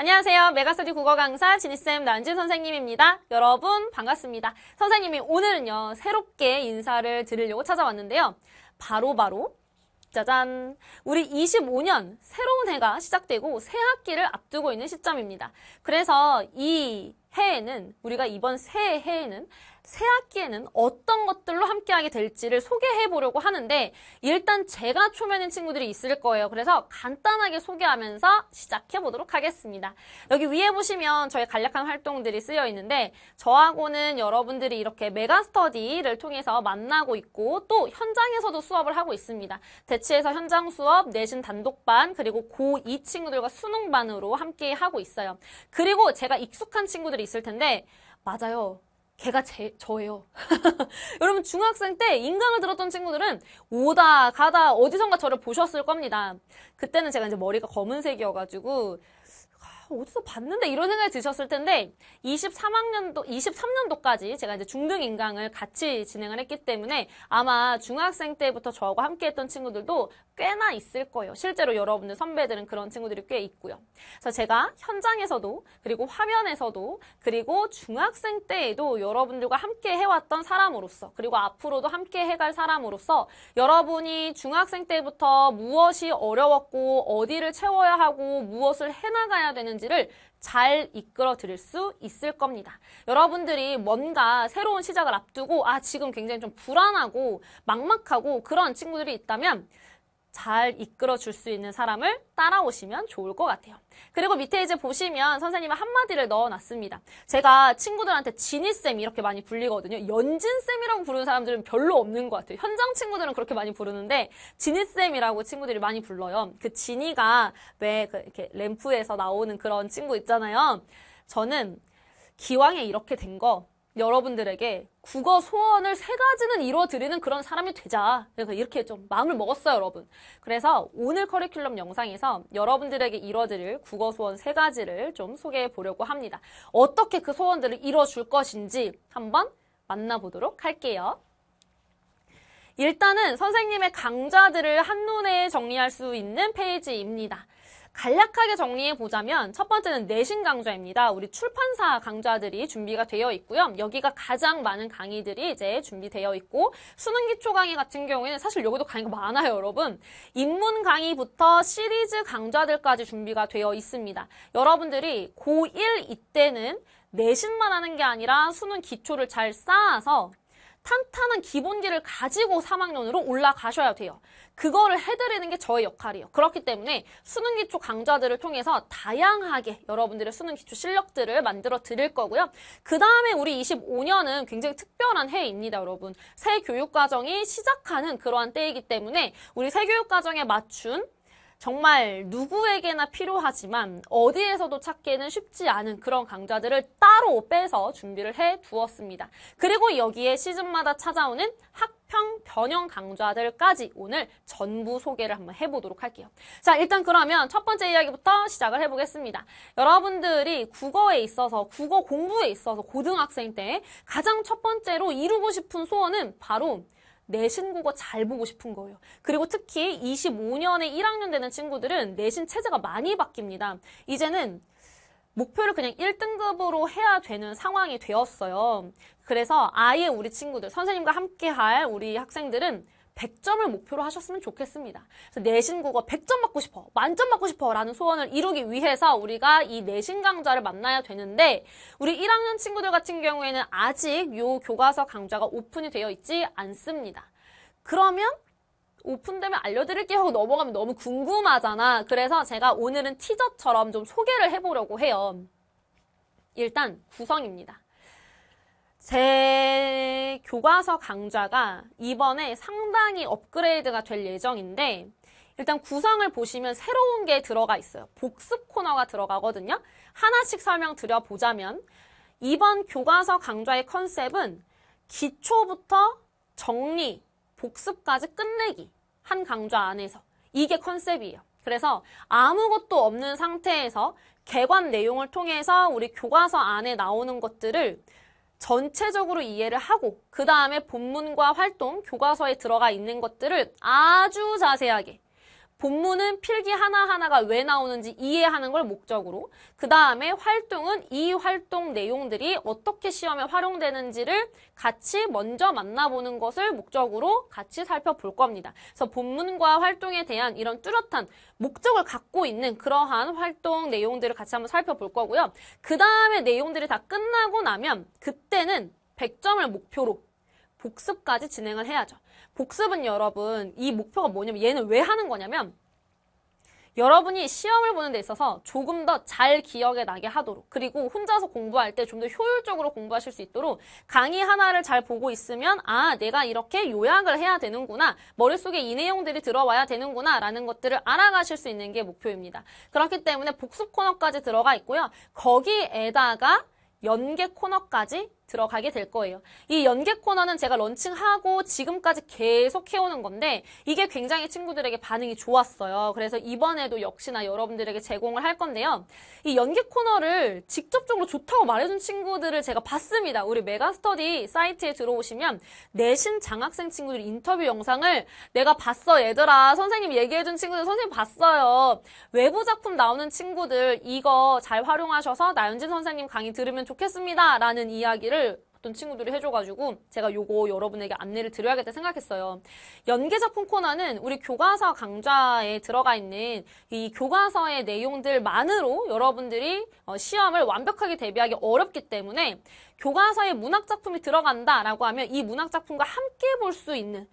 안녕하세요. 메가스터디 국어 강사 지니쌤 난지 선생님입니다. 여러분 반갑습니다. 선생님이 오늘은요. 새롭게 인사를 드리려고 찾아왔는데요. 바로바로 바로 짜잔! 우리 25년 새로운 해가 시작되고 새 학기를 앞두고 있는 시점입니다. 그래서 이 해에는 우리가 이번 새 해에는 새 학기에는 어떤 것들로 함께하게 될지를 소개해 보려고 하는데 일단 제가 초면인 친구들이 있을 거예요. 그래서 간단하게 소개하면서 시작해 보도록 하겠습니다. 여기 위에 보시면 저희 간략한 활동들이 쓰여 있는데 저하고는 여러분들이 이렇게 메가스터디를 통해서 만나고 있고 또 현장에서도 수업을 하고 있습니다. 대치에서 현장 수업, 내신 단독반 그리고 고2 친구들과 수능반으로 함께 하고 있어요. 그리고 제가 익숙한 친구들이 있을 텐데 맞아요. 걔가 제, 저예요. 여러분 중학생 때 인강을 들었던 친구들은 오다 가다 어디선가 저를 보셨을 겁니다. 그때는 제가 이제 머리가 검은색이어가지고 아, 어디서 봤는데 이런 생각이 드셨을 텐데 23학년도 23년도까지 제가 이제 중등 인강을 같이 진행을 했기 때문에 아마 중학생 때부터 저하고 함께했던 친구들도 꽤나 있을 거예요. 실제로 여러분들 선배들은 그런 친구들이 꽤 있고요. 그래서 제가 현장에서도 그리고 화면에서도 그리고 중학생 때에도 여러분들과 함께 해왔던 사람으로서 그리고 앞으로도 함께 해갈 사람으로서 여러분이 중학생 때부터 무엇이 어려웠고 어디를 채워야 하고 무엇을 해나가야 되는지를 잘 이끌어 드릴 수 있을 겁니다. 여러분들이 뭔가 새로운 시작을 앞두고 아 지금 굉장히 좀 불안하고 막막하고 그런 친구들이 있다면 잘 이끌어 줄 수 있는 사람을 따라오시면 좋을 것 같아요. 그리고 밑에 이제 보시면 선생님은 한마디를 넣어 놨습니다. 제가 친구들한테 지니쌤 이렇게 많이 불리거든요. 연진쌤이라고 부르는 사람들은 별로 없는 것 같아요. 현장 친구들은 그렇게 많이 부르는데 지니쌤이라고 친구들이 많이 불러요. 그 지니가 왜 그 이렇게 램프에서 나오는 그런 친구 있잖아요. 저는 기왕에 이렇게 된거 여러분들에게 국어 소원을 세 가지는 이루어드리는 그런 사람이 되자. 그래서 이렇게 좀 마음을 먹었어요, 여러분. 그래서 오늘 커리큘럼 영상에서 여러분들에게 이루어드릴 국어 소원 세 가지를 좀 소개해 보려고 합니다. 어떻게 그 소원들을 이루어줄 것인지 한번 만나보도록 할게요. 일단은 선생님의 강좌들을 한눈에 정리할 수 있는 페이지입니다. 간략하게 정리해 보자면 첫 번째는 내신 강좌입니다. 우리 출판사 강좌들이 준비가 되어 있고요. 여기가 가장 많은 강의들이 이제 준비되어 있고 수능 기초 강의 같은 경우에는 사실 여기도 강의가 많아요, 여러분. 입문 강의부터 시리즈 강좌들까지 준비가 되어 있습니다. 여러분들이 고1 이때는 내신만 하는 게 아니라 수능 기초를 잘 쌓아서 탄탄한 기본기를 가지고 3학년으로 올라가셔야 돼요. 그거를 해드리는 게 저의 역할이에요. 그렇기 때문에 수능 기초 강좌들을 통해서 다양하게 여러분들의 수능 기초 실력들을 만들어 드릴 거고요. 그 다음에 우리 25년은 굉장히 특별한 해입니다, 여러분. 새 교육과정이 시작하는 그러한 때이기 때문에 우리 새 교육과정에 맞춘 정말 누구에게나 필요하지만 어디에서도 찾기에는 쉽지 않은 그런 강좌들을 따로 빼서 준비를 해 두었습니다. 그리고 여기에 시즌마다 찾아오는 학평 변형 강좌들까지 오늘 전부 소개를 한번 해보도록 할게요. 자, 일단 그러면 첫 번째 이야기부터 시작을 해보겠습니다. 여러분들이 국어에 있어서, 국어 공부에 있어서 고등학생 때 가장 첫 번째로 이루고 싶은 소원은 바로 내신 국어 잘 보고 싶은 거예요. 그리고 특히 25년에 1학년 되는 친구들은 내신 체제가 많이 바뀝니다. 이제는 목표를 그냥 1등급으로 해야 되는 상황이 되었어요. 그래서 아예 우리 친구들, 선생님과 함께 할 우리 학생들은 100점을 목표로 하셨으면 좋겠습니다. 그래서 내신 국어 100점 맞고 싶어, 만점 맞고 싶어 라는 소원을 이루기 위해서 우리가 이 내신 강좌를 만나야 되는데 우리 1학년 친구들 같은 경우에는 아직 요 교과서 강좌가 오픈이 되어 있지 않습니다. 그러면 오픈되면 알려드릴게요 하고 넘어가면 너무 궁금하잖아. 그래서 제가 오늘은 티저처럼 좀 소개를 해보려고 해요. 일단 구성입니다. 제 교과서 강좌가 이번에 상당히 업그레이드가 될 예정인데 일단 구성을 보시면 새로운 게 들어가 있어요. 복습 코너가 들어가거든요. 하나씩 설명드려 보자면 이번 교과서 강좌의 컨셉은 기초부터 정리, 복습까지 끝내기 한 강좌 안에서 이게 컨셉이에요. 그래서 아무것도 없는 상태에서 개관 내용을 통해서 우리 교과서 안에 나오는 것들을 전체적으로 이해를 하고 그 다음에 본문과 활동, 교과서에 들어가 있는 것들을 아주 자세하게 본문은 필기 하나하나가 왜 나오는지 이해하는 걸 목적으로 그 다음에 활동은 이 활동 내용들이 어떻게 시험에 활용되는지를 같이 먼저 만나보는 것을 목적으로 같이 살펴볼 겁니다. 그래서 본문과 활동에 대한 이런 뚜렷한 목적을 갖고 있는 그러한 활동 내용들을 같이 한번 살펴볼 거고요. 그 다음에 내용들이 다 끝나고 나면 그때는 100점을 목표로 복습까지 진행을 해야죠. 복습은 여러분 이 목표가 뭐냐면 얘는 왜 하는 거냐면 여러분이 시험을 보는 데 있어서 조금 더 잘 기억에 나게 하도록 그리고 혼자서 공부할 때 좀 더 효율적으로 공부하실 수 있도록 강의 하나를 잘 보고 있으면 아 내가 이렇게 요약을 해야 되는구나 머릿속에 이 내용들이 들어와야 되는구나 라는 것들을 알아가실 수 있는 게 목표입니다 그렇기 때문에 복습 코너까지 들어가 있고요 거기에다가 연계 코너까지 들어가게 될 거예요. 이 연계 코너는 제가 런칭하고 지금까지 계속 해오는 건데 이게 굉장히 친구들에게 반응이 좋았어요. 그래서 이번에도 역시나 여러분들에게 제공을 할 건데요. 이 연계 코너를 직접적으로 좋다고 말해준 친구들을 제가 봤습니다. 우리 메가스터디 사이트에 들어오시면 내신 장학생 친구들 인터뷰 영상을 내가 봤어 얘들아 선생님 얘기해준 친구들 선생님 봤어요. 외부 작품 나오는 친구들 이거 잘 활용하셔서 나윤진 선생님 강의 들으면 좋겠습니다. 라는 이야기를 소개를 어떤 친구들이 해줘가지고 제가 요거 여러분에게 안내를 드려야겠다 생각했어요. 연계작품 코너는 우리 교과서 강좌에 들어가 있는 이 교과서의 내용들만으로 여러분들이 어, 시험을 완벽하게 대비하기 어렵기 때문에 교과서에 문학작품이 들어간다라고 하면 이 문학작품과 함께 볼 수 있는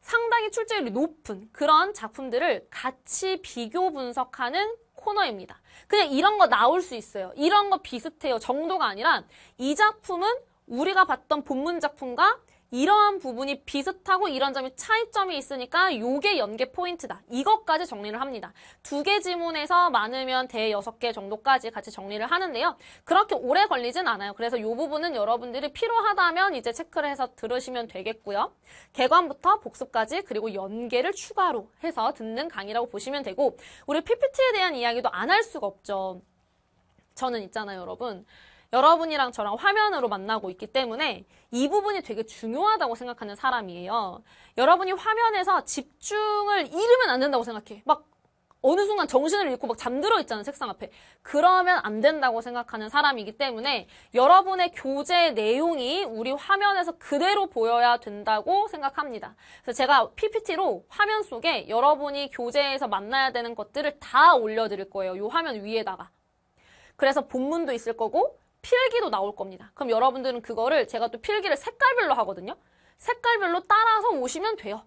상당히 출제율이 높은 그런 작품들을 같이 비교 분석하는 코너입니다. 그냥 이런 거 나올 수 있어요. 이런 거 비슷해요. 정도가 아니라 이 작품은 우리가 봤던 본문 작품과 이러한 부분이 비슷하고 이런 점이 차이점이 있으니까 요게 연계 포인트다. 이것까지 정리를 합니다. 두 개 지문에서 많으면 대 여섯 개 정도까지 같이 정리를 하는데요. 그렇게 오래 걸리진 않아요. 그래서 요 부분은 여러분들이 필요하다면 이제 체크를 해서 들으시면 되겠고요. 개관부터 복습까지 그리고 연계를 추가로 해서 듣는 강의라고 보시면 되고 우리 PPT에 대한 이야기도 안 할 수가 없죠. 저는 있잖아요, 여러분. 여러분이랑 저랑 화면으로 만나고 있기 때문에 이 부분이 되게 중요하다고 생각하는 사람이에요. 여러분이 화면에서 집중을 잃으면 안 된다고 생각해. 막 어느 순간 정신을 잃고 막 잠들어 있잖아, 책상 앞에. 그러면 안 된다고 생각하는 사람이기 때문에 여러분의 교재 내용이 우리 화면에서 그대로 보여야 된다고 생각합니다. 그래서 제가 PPT로 화면 속에 여러분이 교재에서 만나야 되는 것들을 다 올려드릴 거예요. 이 화면 위에다가. 그래서 본문도 있을 거고, 필기도 나올 겁니다. 그럼 여러분들은 그거를 제가 또 필기를 색깔별로 하거든요. 색깔별로 따라서 오시면 돼요.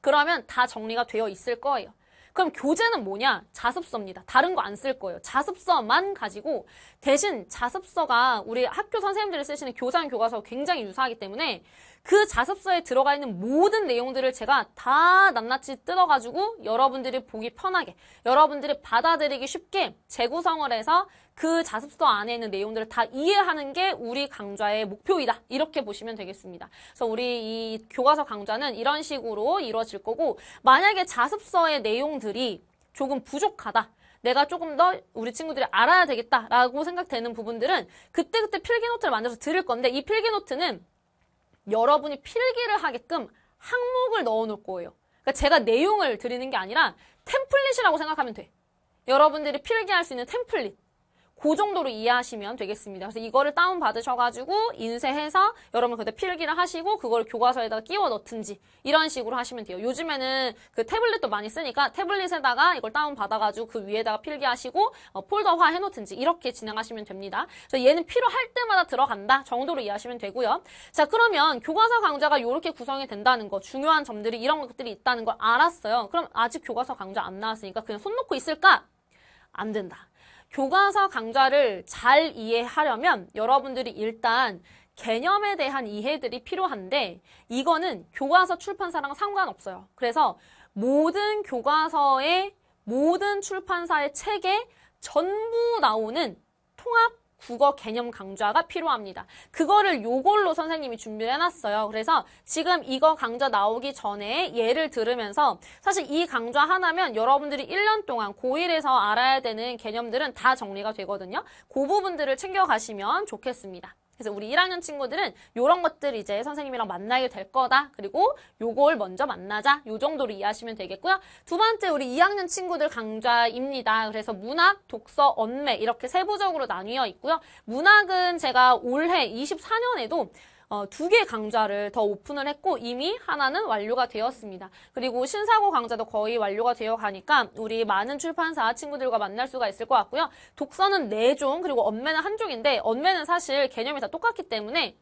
그러면 다 정리가 되어 있을 거예요. 그럼 교재는 뭐냐? 자습서입니다. 다른 거 안 쓸 거예요. 자습서만 가지고 대신 자습서가 우리 학교 선생님들이 쓰시는 교장 교과서 굉장히 유사하기 때문에 그 자습서에 들어가 있는 모든 내용들을 제가 다 낱낱이 뜯어가지고 여러분들이 보기 편하게 여러분들이 받아들이기 쉽게 재구성을 해서 그 자습서 안에 있는 내용들을 다 이해하는 게 우리 강좌의 목표이다. 이렇게 보시면 되겠습니다. 그래서 우리 이 교과서 강좌는 이런 식으로 이루어질 거고 만약에 자습서의 내용들이 조금 부족하다. 내가 조금 더 우리 친구들이 알아야 되겠다라고 생각되는 부분들은 그때그때 필기노트를 만들어서 들을 건데 이 필기노트는 여러분이 필기를 하게끔 항목을 넣어 놓을 거예요. 그러니까 제가 내용을 드리는 게 아니라 템플릿이라고 생각하면 돼. 여러분들이 필기할 수 있는 템플릿. 그 정도로 이해하시면 되겠습니다. 그래서 이거를 다운 받으셔가지고 인쇄해서 여러분 그때 필기를 하시고 그걸 교과서에다가 끼워 넣든지 이런 식으로 하시면 돼요. 요즘에는 그 태블릿도 많이 쓰니까 태블릿에다가 이걸 다운 받아가지고 그 위에다가 필기하시고 어, 폴더화 해놓든지 이렇게 진행하시면 됩니다. 그래서 얘는 필요할 때마다 들어간다 정도로 이해하시면 되고요. 자 그러면 교과서 강좌가 이렇게 구성이 된다는 거 중요한 점들이 이런 것들이 있다는 걸 알았어요. 그럼 아직 교과서 강좌 안 나왔으니까 그냥 손 놓고 있을까? 안 된다. 교과서 강좌를 잘 이해하려면 여러분들이 일단 개념에 대한 이해들이 필요한데 이거는 교과서 출판사랑 상관없어요. 그래서 모든 교과서의 모든 출판사의 책에 전부 나오는 통합 국어 개념 강좌가 필요합니다. 그거를 요걸로 선생님이 준비해놨어요. 그래서 지금 이거 강좌 나오기 전에 예를 들으면서 사실 이 강좌 하나면 여러분들이 1년 동안 고1에서 알아야 되는 개념들은 다 정리가 되거든요. 그 부분들을 챙겨가시면 좋겠습니다. 그래서 우리 1학년 친구들은 이런 것들 이제 선생님이랑 만나게 될 거다. 그리고 요걸 먼저 만나자. 요 정도로 이해하시면 되겠고요. 두 번째 우리 2학년 친구들 강좌입니다. 그래서 문학, 독서, 언매 이렇게 세부적으로 나뉘어 있고요. 문학은 제가 올해 24년에도 어, 두개 강좌를 더 오픈을 했고 이미 하나는 완료가 되었습니다. 그리고 신사고 강좌도 거의 완료가 되어 가니까 우리 많은 출판사 친구들과 만날 수가 있을 것 같고요. 독서는 네 종 그리고 언매는 한 종인데 언매는 사실 개념이 다 똑같기 때문에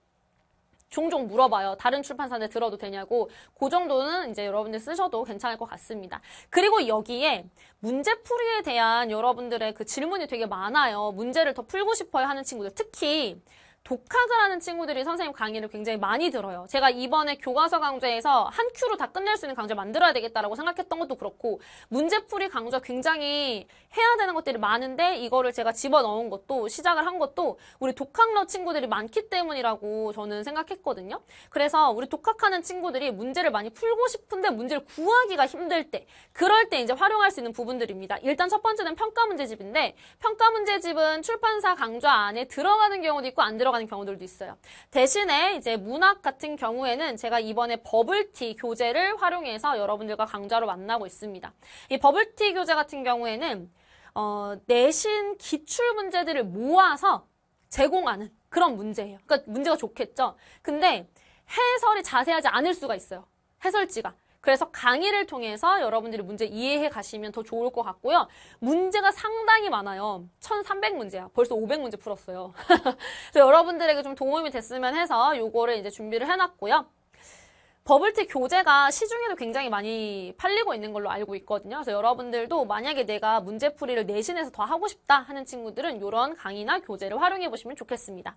종종 물어봐요. 다른 출판사한테 들어도 되냐고. 그 정도는 이제 여러분들 쓰셔도 괜찮을 것 같습니다. 그리고 여기에 문제풀이에 대한 여러분들의 그 질문이 되게 많아요. 문제를 더 풀고 싶어요 하는 친구들. 특히 독학을 하는 친구들이 선생님 강의를 굉장히 많이 들어요. 제가 이번에 교과서 강좌에서 한 큐로 다 끝낼 수 있는 강좌 만들어야 되겠다라고 생각했던 것도 그렇고 문제풀이 강좌 굉장히 해야 되는 것들이 많은데 이거를 제가 집어넣은 것도 시작을 한 것도 우리 독학러 친구들이 많기 때문이라고 저는 생각했거든요. 그래서 우리 독학하는 친구들이 문제를 많이 풀고 싶은데 문제를 구하기가 힘들 때 그럴 때 이제 활용할 수 있는 부분들입니다. 일단 첫 번째는 평가 문제집인데 평가 문제집은 출판사 강좌 안에 들어가는 경우도 있고 안 들어가는 들어가는 경우들도 있어요. 대신에 이제 문학 같은 경우에는 제가 이번에 버블티 교재를 활용해서 여러분들과 강좌로 만나고 있습니다. 이 버블티 교재 같은 경우에는 어, 내신 기출 문제들을 모아서 제공하는 그런 문제예요. 그러니까 문제가 좋겠죠. 근데 해설이 자세하지 않을 수가 있어요. 해설지가. 그래서 강의를 통해서 여러분들이 문제 이해해 가시면 더 좋을 것 같고요. 문제가 상당히 많아요. 1300문제야. 벌써 500문제 풀었어요. 그래서 여러분들에게 좀 도움이 됐으면 해서 요거를 이제 준비를 해놨고요. 버블티 교재가 시중에도 굉장히 많이 팔리고 있는 걸로 알고 있거든요. 그래서 여러분들도 만약에 내가 문제풀이를 내신해서더 하고 싶다 하는 친구들은 이런 강의나 교재를 활용해 보시면 좋겠습니다.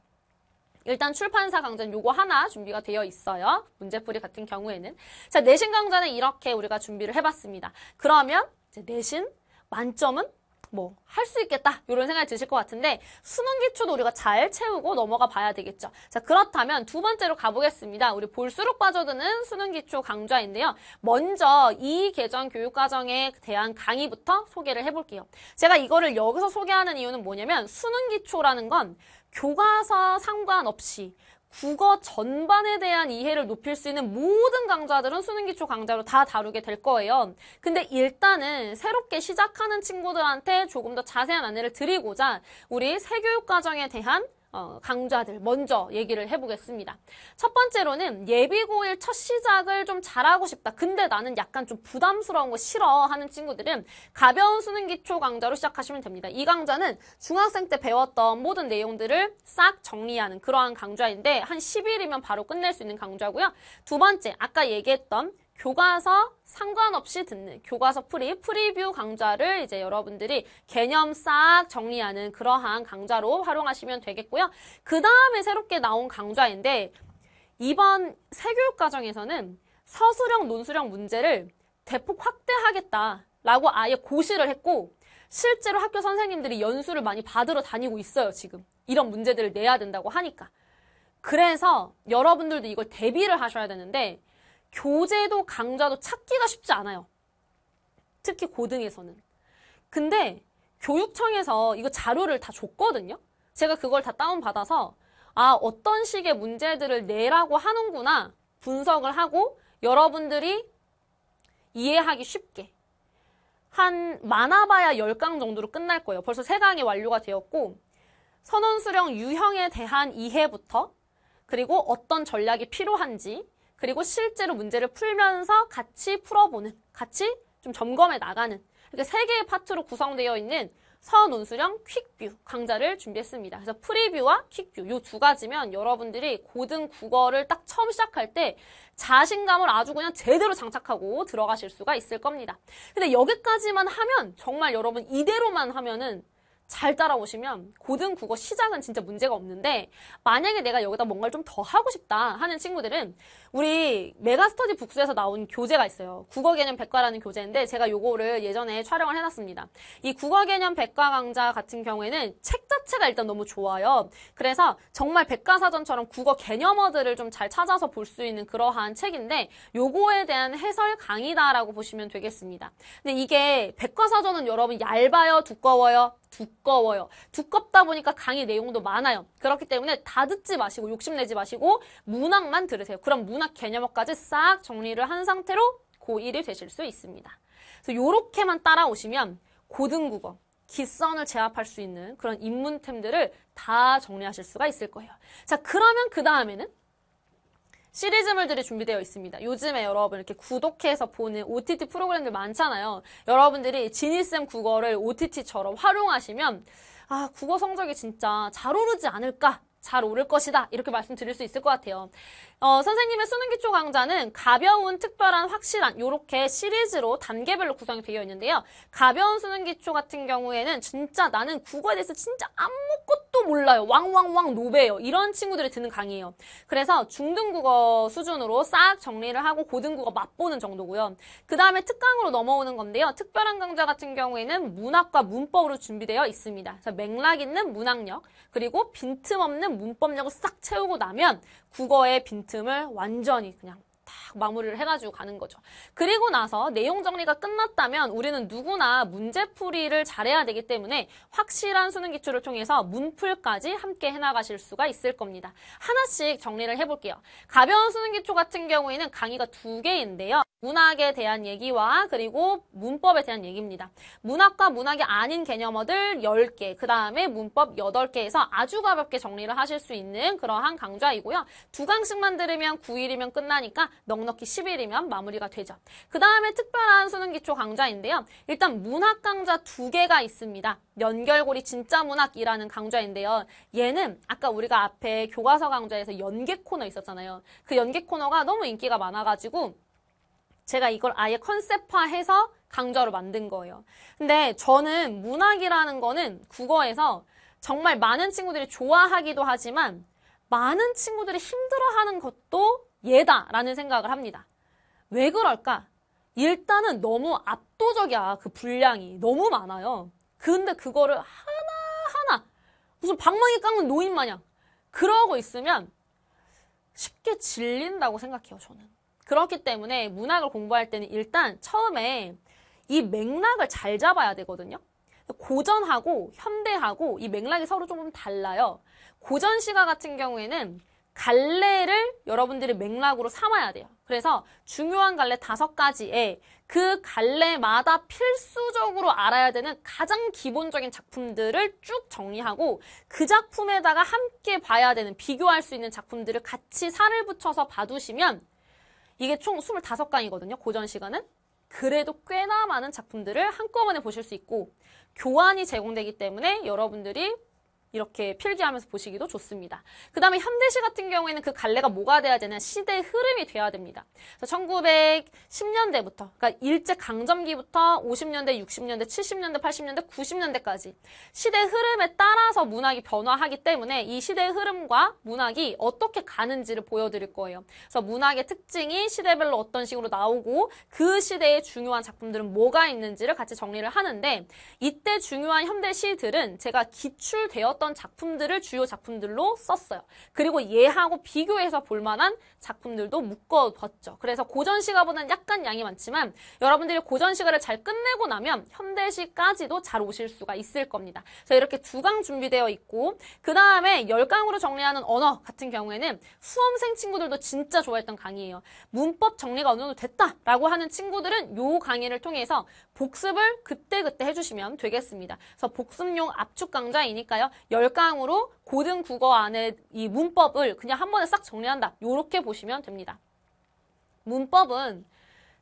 일단 출판사 강좌는 요거 하나 준비가 되어 있어요. 문제풀이 같은 경우에는. 자, 내신 강좌는 이렇게 우리가 준비를 해봤습니다. 그러면 이제 내신 만점은 뭐할수 있겠다 이런 생각이 드실 것 같은데 수능 기초도 우리가 잘 채우고 넘어가 봐야 되겠죠. 자 그렇다면 두 번째로 가보겠습니다. 우리 볼수록 빠져드는 수능 기초 강좌인데요. 먼저 이계정 교육과정에 대한 강의부터 소개를 해볼게요. 제가 이거를 여기서 소개하는 이유는 뭐냐면 수능 기초라는 건 교과서 상관없이 국어 전반에 대한 이해를 높일 수 있는 모든 강좌들은 수능 기초 강좌로 다 다루게 될 거예요. 근데 일단은 새롭게 시작하는 친구들한테 조금 더 자세한 안내를 드리고자 우리 새교육 과정에 대한 어, 강좌들 먼저 얘기를 해보겠습니다. 첫 번째로는 예비고일 첫 시작을 좀 잘하고 싶다. 근데 나는 약간 좀 부담스러운 거 싫어 하는 친구들은 가벼운 수능 기초 강좌로 시작하시면 됩니다. 이 강좌는 중학생 때 배웠던 모든 내용들을 싹 정리하는 그러한 강좌인데 한 10일이면 바로 끝낼 수 있는 강좌고요. 두 번째, 아까 얘기했던 교과서 상관없이 듣는 교과서 프리, 프리뷰 강좌를 이제 여러분들이 개념 싹 정리하는 그러한 강좌로 활용하시면 되겠고요. 그 다음에 새롭게 나온 강좌인데 이번 새교육 과정에서는 서술형, 논술형 문제를 대폭 확대하겠다라고 아예 고시를 했고 실제로 학교 선생님들이 연수를 많이 받으러 다니고 있어요, 지금. 이런 문제들을 내야 된다고 하니까. 그래서 여러분들도 이걸 대비를 하셔야 되는데 교재도 강좌도 찾기가 쉽지 않아요. 특히 고등에서는. 근데 교육청에서 이거 자료를 다 줬거든요. 제가 그걸 다 다운받아서 아, 어떤 식의 문제들을 내라고 하는구나 분석을 하고 여러분들이 이해하기 쉽게 한 많아봐야 10강 정도로 끝날 거예요. 벌써 3강이 완료가 되었고 선언수령 유형에 대한 이해부터 그리고 어떤 전략이 필요한지 그리고 실제로 문제를 풀면서 같이 풀어보는, 같이 좀 점검해 나가는 이렇게 세 개의 파트로 구성되어 있는 서논수령 퀵뷰 강좌를 준비했습니다. 그래서 프리뷰와 퀵뷰 이 두 가지면 여러분들이 고등 국어를 딱 처음 시작할 때 자신감을 아주 그냥 제대로 장착하고 들어가실 수가 있을 겁니다. 근데 여기까지만 하면 정말 여러분 이대로만 하면은 잘 따라오시면 고등 국어 시작은 진짜 문제가 없는데 만약에 내가 여기다 뭔가를 좀 더 하고 싶다 하는 친구들은 우리 메가스터디 북스에서 나온 교재가 있어요. 국어 개념 백과라는 교재인데 제가 요거를 예전에 촬영을 해놨습니다. 이 국어 개념 백과 강좌 같은 경우에는 책 자체가 일단 너무 좋아요. 그래서 정말 백과사전처럼 국어 개념어들을 좀 잘 찾아서 볼 수 있는 그러한 책인데 요거에 대한 해설 강의다라고 보시면 되겠습니다. 근데 이게 백과사전은 여러분 얇아요? 두꺼워요? 두꺼워요. 두껍다 보니까 강의 내용도 많아요. 그렇기 때문에 다 듣지 마시고 욕심내지 마시고 문학만 들으세요. 그럼 문학 개념어까지 싹 정리를 한 상태로 고1이 되실 수 있습니다. 그래서 요렇게만 따라오시면 고등국어, 기선을 제압할 수 있는 그런 입문템들을 다 정리하실 수가 있을 거예요. 자, 그러면 그 다음에는 시리즈물들이 준비되어 있습니다. 요즘에 여러분 이렇게 구독해서 보는 OTT 프로그램들 많잖아요. 여러분들이 지니쌤 국어를 OTT처럼 활용하시면 아, 국어 성적이 진짜 잘 오르지 않을까? 잘 오를 것이다. 이렇게 말씀드릴 수 있을 것 같아요. 어, 선생님의 수능 기초 강좌는 가벼운, 특별한, 확실한 요렇게 시리즈로 단계별로 구성이 되어 있는데요. 가벼운 수능 기초 같은 경우에는 진짜 나는 국어에 대해서 진짜 아무것도 몰라요. 왕왕왕 노베요. 이런 친구들이 듣는 강의예요. 그래서 중등국어 수준으로 싹 정리를 하고 고등국어 맛보는 정도고요. 그 다음에 특강으로 넘어오는 건데요. 특별한 강좌 같은 경우에는 문학과 문법으로 준비되어 있습니다. 그래서 맥락 있는 문학력 그리고 빈틈없는 문법력을 싹 채우고 나면 국어의 빈틈을 완전히 그냥 딱 마무리를 해가지고 가는 거죠. 그리고 나서 내용 정리가 끝났다면 우리는 누구나 문제풀이를 잘해야 되기 때문에 확실한 수능 기출을 통해서 문풀까지 함께 해나가실 수가 있을 겁니다. 하나씩 정리를 해볼게요. 가벼운 수능 기초 같은 경우에는 강의가 두 개인데요. 문학에 대한 얘기와 그리고 문법에 대한 얘기입니다. 문학과 문학이 아닌 개념어들 10개, 그 다음에 문법 8개에서 아주 가볍게 정리를 하실 수 있는 그러한 강좌이고요. 두 강씩만 들으면 9일이면 끝나니까 넉넉히 10일이면 마무리가 되죠. 그 다음에 특별한 수능 기초 강좌인데요. 일단 문학 강좌 두 개가 있습니다. 연결고리 진짜 문학이라는 강좌인데요. 얘는 아까 우리가 앞에 교과서 강좌에서 연계 코너 있었잖아요. 그 연계 코너가 너무 인기가 많아가지고 제가 이걸 아예 컨셉화해서 강좌로 만든 거예요. 근데 저는 문학이라는 거는 국어에서 정말 많은 친구들이 좋아하기도 하지만 많은 친구들이 힘들어하는 것도 얘다라는 생각을 합니다. 왜 그럴까? 일단은 너무 압도적이야. 그 분량이 너무 많아요. 근데 그거를 하나하나 무슨 방망이 깎는 노인 마냥 그러고 있으면 쉽게 질린다고 생각해요, 저는. 그렇기 때문에 문학을 공부할 때는 일단 처음에 이 맥락을 잘 잡아야 되거든요. 고전하고 현대하고 이 맥락이 서로 조금 달라요. 고전 시가 같은 경우에는 갈래를 여러분들이 맥락으로 삼아야 돼요. 그래서 중요한 갈래 다섯 가지에 그 갈래마다 필수적으로 알아야 되는 가장 기본적인 작품들을 쭉 정리하고 그 작품에다가 함께 봐야 되는 비교할 수 있는 작품들을 같이 살을 붙여서 봐두시면 이게 총 25강이거든요. 고전 시간은. 그래도 꽤나 많은 작품들을 한꺼번에 보실 수 있고 교환이 제공되기 때문에 여러분들이 이렇게 필기하면서 보시기도 좋습니다. 그 다음에 현대시 같은 경우에는 그 갈래가 뭐가 돼야 되냐 시대의 흐름이 돼야 됩니다. 1910년대부터 그러니까 일제강점기부터 50년대, 60년대, 70년대, 80년대, 90년대까지 시대 흐름에 따라서 문학이 변화하기 때문에 이 시대의 흐름과 문학이 어떻게 가는지를 보여드릴 거예요. 그래서 문학의 특징이 시대별로 어떤 식으로 나오고 그 시대의 중요한 작품들은 뭐가 있는지를 같이 정리를 하는데 이때 중요한 현대시들은 제가 기출되었 어떤 작품들을 주요 작품들로 썼어요. 그리고 얘하고 비교해서 볼 만한 작품들도 묶어뒀죠. 그래서 고전시가보다는 약간 양이 많지만 여러분들이 고전시가를 잘 끝내고 나면 현대시까지도 잘 오실 수가 있을 겁니다. 그래서 이렇게 두 강 준비되어 있고 그 다음에 열강으로 정리하는 언어 같은 경우에는 수험생 친구들도 진짜 좋아했던 강의예요. 문법 정리가 어느 정도 됐다라고 하는 친구들은 요 강의를 통해서 복습을 그때그때 해주시면 되겠습니다. 그래서 복습용 압축 강좌이니까요. 열강으로 고등 국어 안에 이 문법을 그냥 한 번에 싹 정리한다. 이렇게 보시면 됩니다. 문법은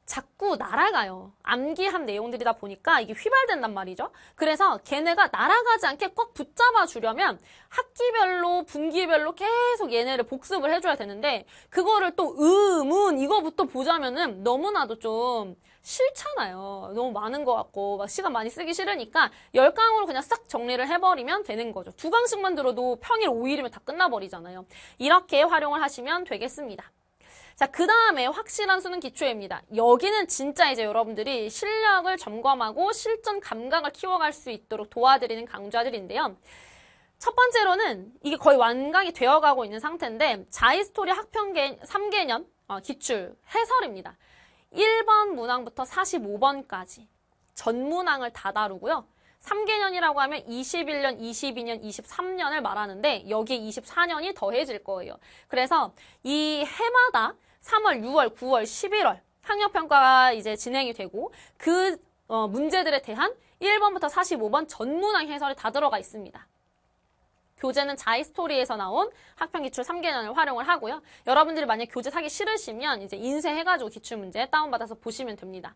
자꾸 날아가요. 암기한 내용들이다 보니까 이게 휘발된단 말이죠. 그래서 걔네가 날아가지 않게 꼭 붙잡아 주려면 학기별로 분기별로 계속 얘네를 복습을 해줘야 되는데 그거를 또 의문 이거부터 보자면은 너무나도 좀 싫잖아요. 너무 많은 것 같고 막 시간 많이 쓰기 싫으니까 1 0강으로 그냥 싹 정리를 해버리면 되는 거죠. 두 강씩만 들어도 평일 5일이면 다 끝나버리잖아요. 이렇게 활용을 하시면 되겠습니다. 자, 그 다음에 확실한 수능 기초입니다. 여기는 진짜 이제 여러분들이 실력을 점검하고 실전 감각을 키워갈 수 있도록 도와드리는 강좌들인데요. 첫 번째로는 이게 거의 완강이 되어가고 있는 상태인데 자이스토리 학평 3개년 어, 기출 해설입니다. 1번 문항부터 45번까지 전문항을 다 다루고요. 3개년이라고 하면 21년, 22년, 23년을 말하는데 여기에 24년이 더해질 거예요. 그래서 이 해마다 3월, 6월, 9월, 11월 학력평가가 이제 진행이 되고 그 어, 문제들에 대한 1번부터 45번 전문항 해설이 다 들어가 있습니다. 교재는 자이스토리에서 나온 학평 기출 3개년을 활용을 하고요. 여러분들이 만약 교재 사기 싫으시면 이제 인쇄해가지고 기출 문제 다운받아서 보시면 됩니다.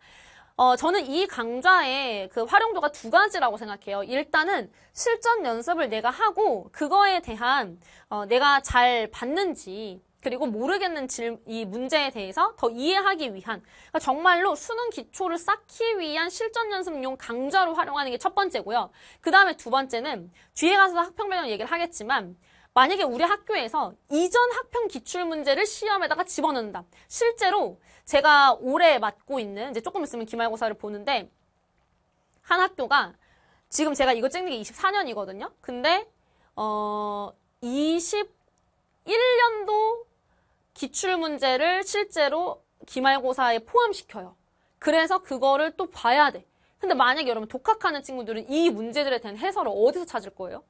어, 저는 이 강좌의 그 활용도가 두 가지라고 생각해요. 일단은 실전 연습을 내가 하고 그거에 대한 어, 내가 잘 봤는지 그리고 모르겠는 질, 이 문제에 대해서 더 이해하기 위한 그러니까 정말로 수능 기초를 쌓기 위한 실전 연습용 강좌로 활용하는 게 첫 번째고요. 그 다음에 두 번째는 뒤에 가서 학평변형 얘기를 하겠지만 만약에 우리 학교에서 이전 학평 기출 문제를 시험에다가 집어넣는다. 실제로 제가 올해 맡고 있는 이제 조금 있으면 기말고사를 보는데 한 학교가 지금 제가 이거 찍는 게 24년이거든요. 근데 어 21년도 기출 문제를 실제로 기말고사에 포함시켜요. 그래서 그거를 또 봐야 돼. 근데 만약에 여러분 독학하는 친구들은 이 문제들에 대한 해설을 어디서 찾을 거예요?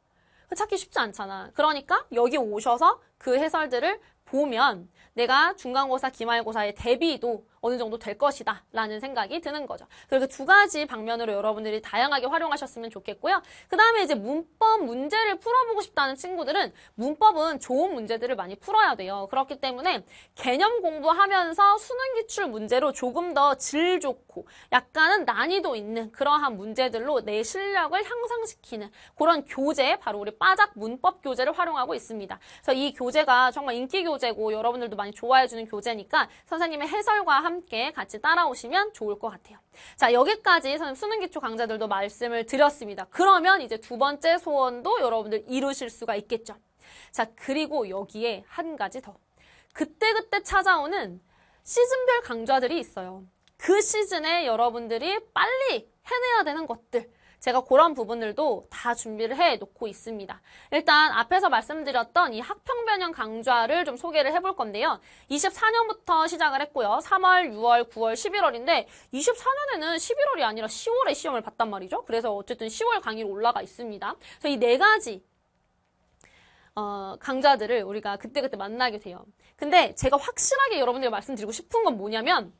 그 찾기 쉽지 않잖아. 그러니까 여기 오셔서 그 해설들을 보면 내가 중간고사, 기말고사의 대비도 어느 정도 될 것이다 라는 생각이 드는 거죠. 그래서두 가지 방면으로 여러분들이 다양하게 활용하셨으면 좋겠고요. 그 다음에 이제 문법 문제를 풀어보고 싶다는 친구들은 문법은 좋은 문제들을 많이 풀어야 돼요. 그렇기 때문에 개념 공부하면서 수능 기출 문제로 조금 더 질 좋고 약간은 난이도 있는 그러한 문제들로 내 실력을 향상시키는 그런 교재 바로 우리 빠작 문법 교재를 활용하고 있습니다. 그래서 이 교재가 정말 인기 교재고 여러분들도 많이 좋아해주는 교재니까 선생님의 해설과 함께 같이 따라오시면 좋을 것 같아요. 자, 여기까지 선생님 수능 기초 강좌들도 말씀을 드렸습니다. 그러면 이제 두 번째 소원도 여러분들 이루실 수가 있겠죠. 자, 그리고 여기에 한 가지 더. 그때그때 찾아오는 시즌별 강좌들이 있어요. 그 시즌에 여러분들이 빨리 해내야 되는 것들, 제가 그런 부분들도 다 준비를 해 놓고 있습니다. 일단 앞에서 말씀드렸던 이 학평 변형 강좌를 좀 소개를 해볼 건데요. 24년부터 시작을 했고요. 3월, 6월, 9월, 11월인데 24년에는 11월이 아니라 10월에 시험을 봤단 말이죠. 그래서 어쨌든 10월 강의로 올라가 있습니다. 그래서 이 네 가지 어, 강좌들을 우리가 그때그때 만나게 돼요. 근데 제가 확실하게 여러분들께 말씀드리고 싶은 건 뭐냐면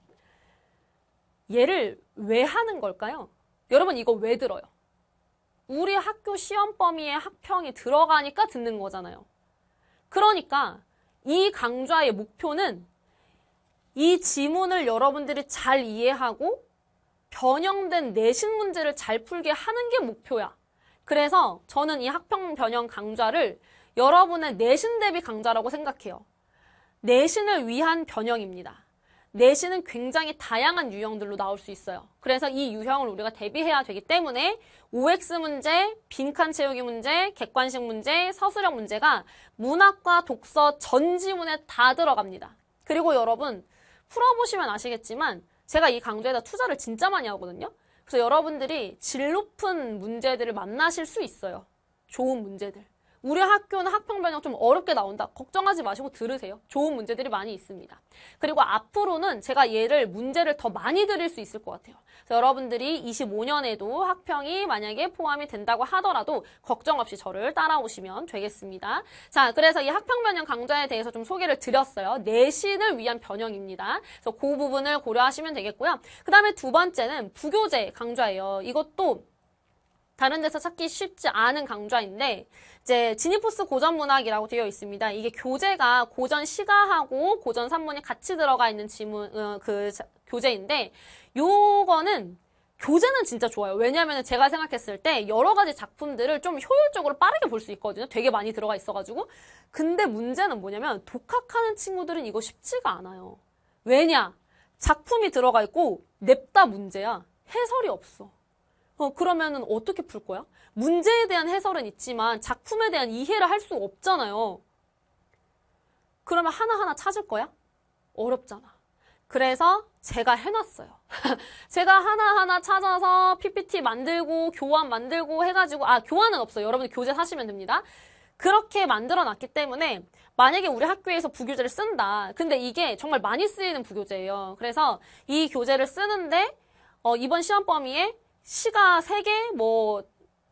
얘를 왜 하는 걸까요? 여러분 이거 왜 들어요? 우리 학교 시험 범위에 학평이 들어가니까 듣는 거잖아요. 그러니까 이 강좌의 목표는 이 지문을 여러분들이 잘 이해하고 변형된 내신 문제를 잘 풀게 하는 게 목표야. 그래서 저는 이 학평 변형 강좌를 여러분의 내신 대비 강좌라고 생각해요. 내신을 위한 변형입니다. 내신은 굉장히 다양한 유형들로 나올 수 있어요. 그래서 이 유형을 우리가 대비해야 되기 때문에 OX 문제, 빈칸 채우기 문제, 객관식 문제, 서술형 문제가 문학과 독서 전지문에 다 들어갑니다. 그리고 여러분 풀어보시면 아시겠지만 제가 이 강좌에다 투자를 진짜 많이 하거든요. 그래서 여러분들이 질 높은 문제들을 만나실 수 있어요. 좋은 문제들. 우리 학교는 학평 변형 좀 어렵게 나온다. 걱정하지 마시고 들으세요. 좋은 문제들이 많이 있습니다. 그리고 앞으로는 제가 얘를 문제를 더 많이 드릴 수 있을 것 같아요. 그래서 여러분들이 25년에도 학평이 만약에 포함이 된다고 하더라도 걱정 없이 저를 따라오시면 되겠습니다. 자, 그래서 이 학평 변형 강좌에 대해서 좀 소개를 드렸어요. 내신을 위한 변형입니다. 그래서 그 부분을 고려하시면 되겠고요. 그 다음에 두 번째는 부교재 강좌예요. 이것도 다른 데서 찾기 쉽지 않은 강좌인데 이제 지니포스 고전 문학이라고 되어 있습니다. 이게 교재가 고전 시가하고 고전 산문이 같이 들어가 있는 지문 어, 그 교재인데 요거는 교재는 진짜 좋아요. 왜냐하면 제가 생각했을 때 여러 가지 작품들을 좀 효율적으로 빠르게 볼 수 있거든요. 되게 많이 들어가 있어가지고. 근데 문제는 뭐냐면 독학하는 친구들은 이거 쉽지가 않아요. 왜냐? 작품이 들어가 있고 냅다 문제야. 해설이 없어. 어, 그러면 어떻게 풀 거야? 문제에 대한 해설은 있지만 작품에 대한 이해를 할 수 없잖아요. 그러면 하나하나 찾을 거야? 어렵잖아. 그래서 제가 해놨어요. 제가 하나하나 찾아서 PPT 만들고 교환 만들고 해가지고 아 교환은 없어요. 여러분들 교재 사시면 됩니다. 그렇게 만들어 놨기 때문에 만약에 우리 학교에서 부교재를 쓴다. 근데 이게 정말 많이 쓰이는 부교재예요. 그래서 이 교재를 쓰는데 어, 이번 시험 범위에 시가 3개, 뭐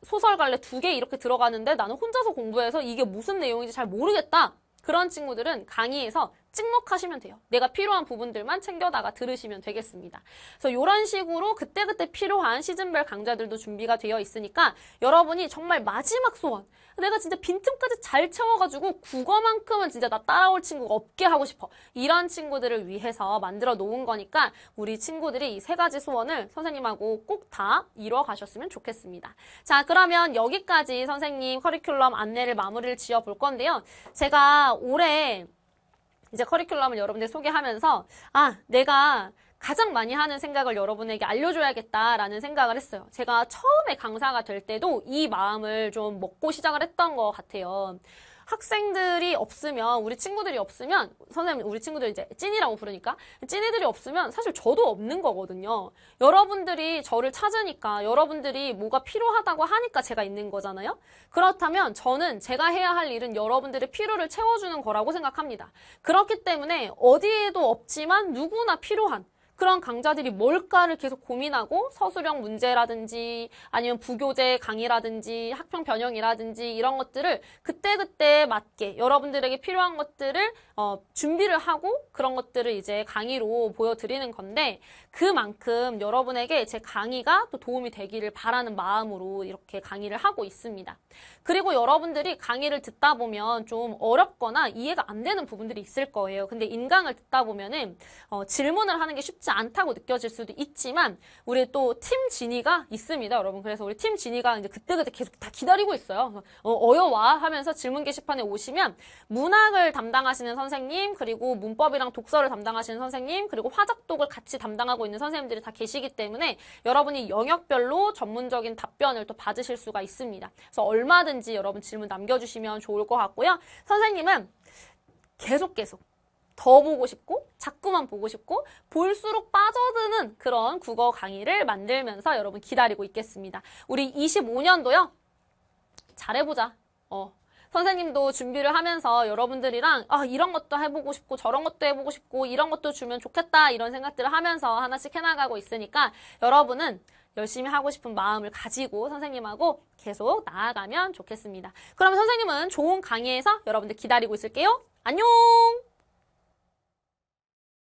소설 갈래 2개 이렇게 들어가는데 나는 혼자서 공부해서 이게 무슨 내용인지 잘 모르겠다. 그런 친구들은 강의에서 찍먹하시면 돼요. 내가 필요한 부분들만 챙겨다가 들으시면 되겠습니다. 그래서 이런 식으로 그때그때 필요한 시즌별 강좌들도 준비가 되어 있으니까 여러분이 정말 마지막 소원 내가 진짜 빈틈까지 잘 채워가지고 국어만큼은 진짜 나 따라올 친구가 없게 하고 싶어 이런 친구들을 위해서 만들어 놓은 거니까 우리 친구들이 이 세 가지 소원을 선생님하고 꼭 다 이뤄 가셨으면 좋겠습니다. 자 그러면 여기까지 선생님 커리큘럼 안내를 마무리를 지어 볼 건데요. 제가 올해 이제 커리큘럼을 여러분들 소개하면서 아 내가 가장 많이 하는 생각을 여러분에게 알려줘야겠다라는 생각을 했어요. 제가 처음에 강사가 될 때도 이 마음을 좀 먹고 시작을 했던 것 같아요. 학생들이 없으면 우리 친구들이 없으면 선생님 우리 친구들 이제 찐이라고 부르니까 찐이들이 없으면 사실 저도 없는 거거든요. 여러분들이 저를 찾으니까 여러분들이 뭐가 필요하다고 하니까 제가 있는 거잖아요. 그렇다면 저는 제가 해야 할 일은 여러분들의 필요를 채워주는 거라고 생각합니다. 그렇기 때문에 어디에도 없지만 누구나 필요한 그런 강자들이 뭘까를 계속 고민하고 서술형 문제라든지 아니면 부교재 강의라든지 학평 변형이라든지 이런 것들을 그때그때 맞게 여러분들에게 필요한 것들을 어, 준비를 하고 그런 것들을 이제 강의로 보여드리는 건데 그만큼 여러분에게 제 강의가 또 도움이 되기를 바라는 마음으로 이렇게 강의를 하고 있습니다. 그리고 여러분들이 강의를 듣다 보면 좀 어렵거나 이해가 안 되는 부분들이 있을 거예요. 근데 인강을 듣다 보면은 어, 질문을 하는 게 쉽지 그지 않다고 느껴질 수도 있지만 우리 또 팀 진이가 있습니다, 여러분. 그래서 우리 팀 진이가 이제 그때그때 계속 다 기다리고 있어요. 어, 여와 하면서 질문 게시판에 오시면 문학을 담당하시는 선생님 그리고 문법이랑 독서를 담당하시는 선생님 그리고 화작독을 같이 담당하고 있는 선생님들이 다 계시기 때문에 여러분이 영역별로 전문적인 답변을 또 받으실 수가 있습니다. 그래서 얼마든지 여러분 질문 남겨주시면 좋을 것 같고요. 선생님은 계속 계속 더 보고 싶고 자꾸만 보고 싶고 볼수록 빠져드는 그런 국어 강의를 만들면서 여러분 기다리고 있겠습니다. 우리 25년도요. 잘해보자. 어. 선생님도 준비를 하면서 여러분들이랑 아, 이런 것도 해보고 싶고 저런 것도 해보고 싶고 이런 것도 주면 좋겠다 이런 생각들을 하면서 하나씩 해나가고 있으니까 여러분은 열심히 하고 싶은 마음을 가지고 선생님하고 계속 나아가면 좋겠습니다. 그럼 선생님은 좋은 강의에서 여러분들 기다리고 있을게요. 안녕!